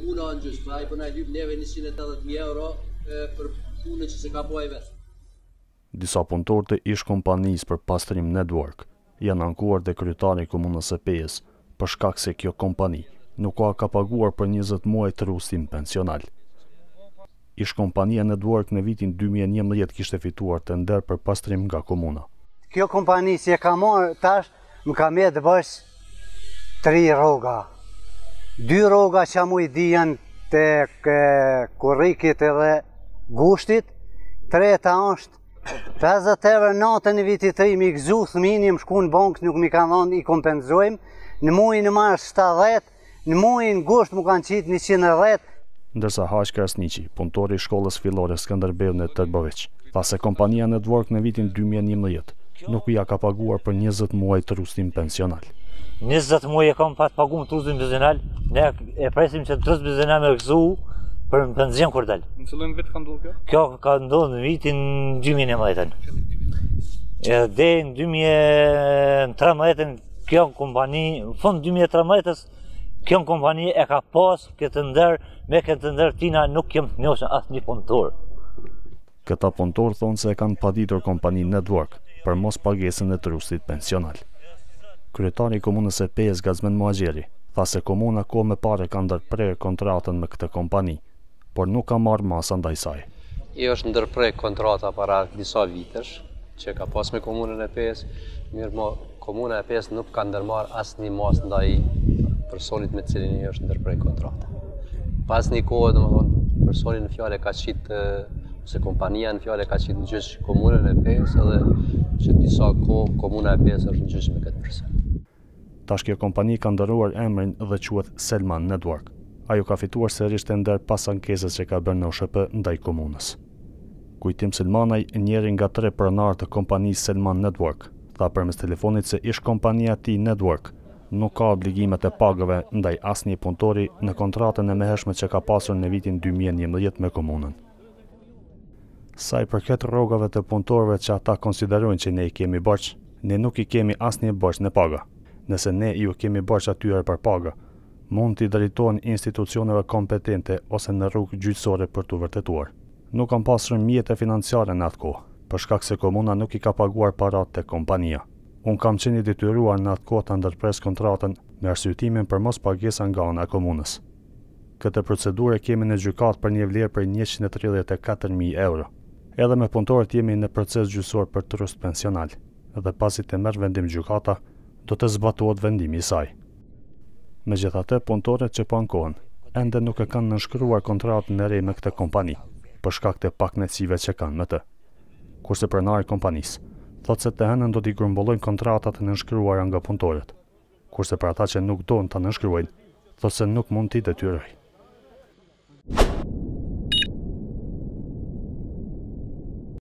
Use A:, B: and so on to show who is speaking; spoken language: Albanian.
A: komuna në gjysh, pra i përna i lypë neve 180.000 euro për punë që se ka po vetë.
B: Disa punëtor të ish kompanis për pastrim network janë ankuar dhe kryetari komunës e pejës për shkak se kjo kompani nuk ka ka paguar për 20 muaj të rustim pensional. Ish kompania network në vitin 2011 kishte fituar të për pastrim nga komuna.
C: Kjo kompani si e ka morë tash, më ka me të bësh tri roga dy roga që mu i dijen të kurrikit edhe gushtit, treta është, 50 eurë natën i vitit të i mi këzu mini, më shku në bankë, nuk mi kanë dhënë, i kompenzojmë, në muin në mars 70, në muin në gusht më kanë qitë 110.
B: Ndërsa Hash Krasnici, punëtori i shkollës filore Skanderbev në Tërbëveq, pas e kompania në Dvork në vitin 2011, nuk uja ka paguar për 20 muaj të rustim pensional.
D: 20 muaj e kam pas pagum truzin bizinal, ne e presim që truz bizinal me gëzu për të nxjerr kur dal. Në
B: fillim vetë ka ndodhur kjo?
D: Kjo ka ndodhur në vitin 2011. Edhe deri në 2013 kjo kompani, fund 2013-s kjo kompani e ka pas këtë ndër me këtë ndër tina nuk kem të njohur një puntor.
B: Këta puntor thonë se e kanë paditur kompaninë Network për mos pagesën e trustit pensional kryetari i komunës së Pejës Gazmend tha pasi komuna ku me parë ka ndërprer kontratën me këtë kompani, por nuk ka marrë masa ndaj saj.
A: I është ndërprer kontrata para disa vitesh që ka pas me komunën e Pejës, mirë po komuna e Pejës nuk ka ndërmarr asnjë mas ndaj personit me cilin i është ndërprer kontrata. Pas një kohë, domethënë, personi në fjalë ka qitë, se kompania në fjale ka qitë në gjyshë
B: komunën e pesë edhe që disa kohë komuna e pesë është në gjyshë me këtë përsa. Tash kjo kompani ka ndërruar emrin dhe quet Selman Network. Ajo ka fituar sërish të ndër pas ankesës që ka bërë në OSHP ndaj komunës. Kujtim Selmanaj, njeri nga tre pronarë të kompani Selman Network, tha përmes telefonit se ish kompania ti Network, nuk ka obligimet e pagëve ndaj asnjë punëtori në kontratën e meheshme që ka pasur në vitin 2011 me komunën. Sa i përket rrogave të punëtorëve që ata konsiderojnë që ne i kemi bërqë, ne nuk i kemi asnjë bërqë në paga, nëse ne ju kemi bërë që atyre për paga, mund t'i dritohen institucioneve kompetente ose në rrugë gjyqësore për t'u vërtetuar. Nuk kam pasur mjetë e financiare në atë kohë, për shkak se komuna nuk i ka paguar parat të kompania. Unë kam qenë i detyruar në atë kohë të ndërpres kontratën me arsytimin për mos pagesa nga ana e komunës. Këtë procedurë kemi në gjykat për një vlerë për 134000 euro. Edhe me punëtorët jemi në proces gjyqësor për trust pensional dhe pasi të merr vendim gjykata, do të zbatohet vendimi i saj. Me gjithate, të që pankohen, ende nuk e kanë nënshkryuar kontrat në rej me këtë kompani, për shkak të pak nëtësive që kanë me të. Kurse nari kompanisë, thotë se të hënën do t'i grumbullojnë kontratat në nënshkryuar nga punëtoret, kurse për ata që nuk do në të nënshkryuajnë, thotë se nuk mund t'i detyrojnë.